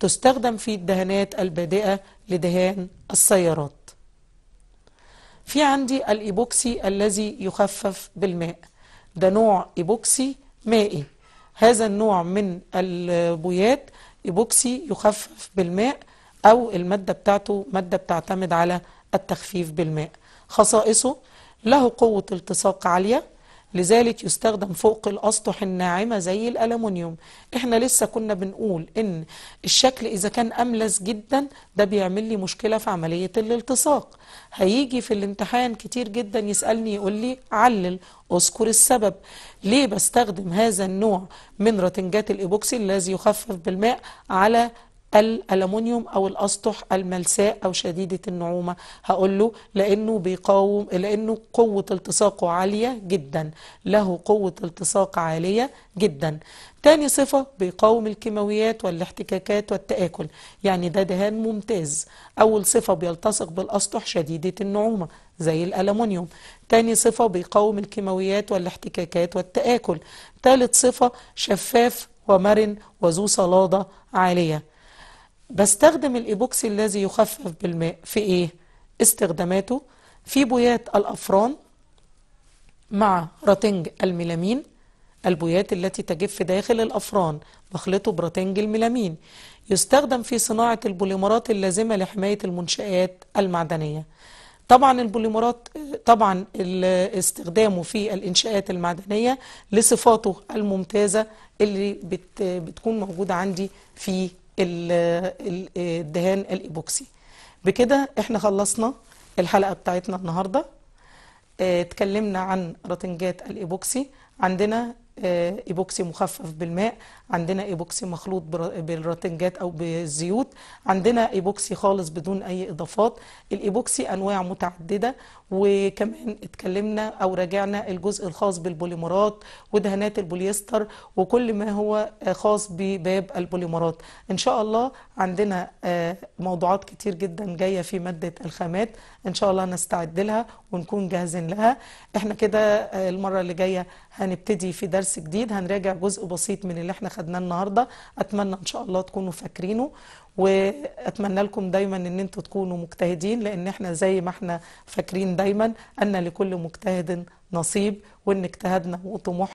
تستخدم في الدهانات البادئة لدهان السيارات في عندي الإيبوكسي الذي يخفف بالماء ده نوع إيبوكسي مائي هذا النوع من البويات إيبوكسي يخفف بالماء أو المادة بتاعته مادة بتعتمد على التخفيف بالماء خصائصه له قوة التصاق عالية لذلك يستخدم فوق الأسطح الناعمة زي الالومنيوم احنا لسه كنا بنقول ان الشكل إذا كان أملس جدا ده بيعمل لي مشكلة في عملية الالتصاق هيجي في الامتحان كتير جدا يسألني يقول لي علل اذكر السبب ليه بستخدم هذا النوع من رتنجات الإيبوكسي الذي يخفف بالماء على الالومنيوم او الاسطح الملساء او شديده النعومه هقول له لانه بيقاوم لانه قوه التصاقه عاليه جدا له قوه التصاق عاليه جدا تاني صفة بيقاوم الكيماويات والاحتكاكات والتآكل يعني ده دهان ممتاز أول صفة بيلتصق بالأسطح شديدة النعومة زي الألمونيوم تاني صفة بيقاوم الكيماويات والاحتكاكات والتآكل تالت صفة شفاف ومرن وذو صلادة عالية بستخدم الإيبوكسي الذي يخفف بالماء في إيه؟ استخداماته في بويات الأفران مع راتنج الميلامين البويات التي تجف داخل الأفران بخلطه براتنج الميلامين يستخدم في صناعة البوليمرات اللازمة لحماية المنشآت المعدنية طبعا البوليمرات طبعا استخدامه في الإنشاءات المعدنية لصفاته الممتازة اللي بت بتكون موجودة عندي في الدهان الايبوكسي بكده احنا خلصنا الحلقه بتاعتنا النهارده آه، اتكلمنا عن رتنجات الايبوكسي عندنا آه، ايبوكسي مخفف بالماء عندنا ايبوكسي مخلوط بالراتنجات او بالزيوت عندنا ايبوكسي خالص بدون اي اضافات الايبوكسي انواع متعدده وكمان اتكلمنا او راجعنا الجزء الخاص بالبوليمرات ودهانات البوليستر وكل ما هو خاص بباب البوليمرات ان شاء الله عندنا آه، موضوعات كتير جدا جايه في ماده الخامات ان شاء الله نستعد لها ونكون جاهزين لها احنا كده آه، المرة اللي جاية هنبتدي في درس جديد هنراجع جزء بسيط من اللي احنا خدناه النهاردة اتمنى ان شاء الله تكونوا فاكرينه واتمنى لكم دايما ان انتوا تكونوا مجتهدين لان احنا زي ما احنا فاكرين دايما ان لكل مجتهد نصيب وان اجتهدنا وطموحنا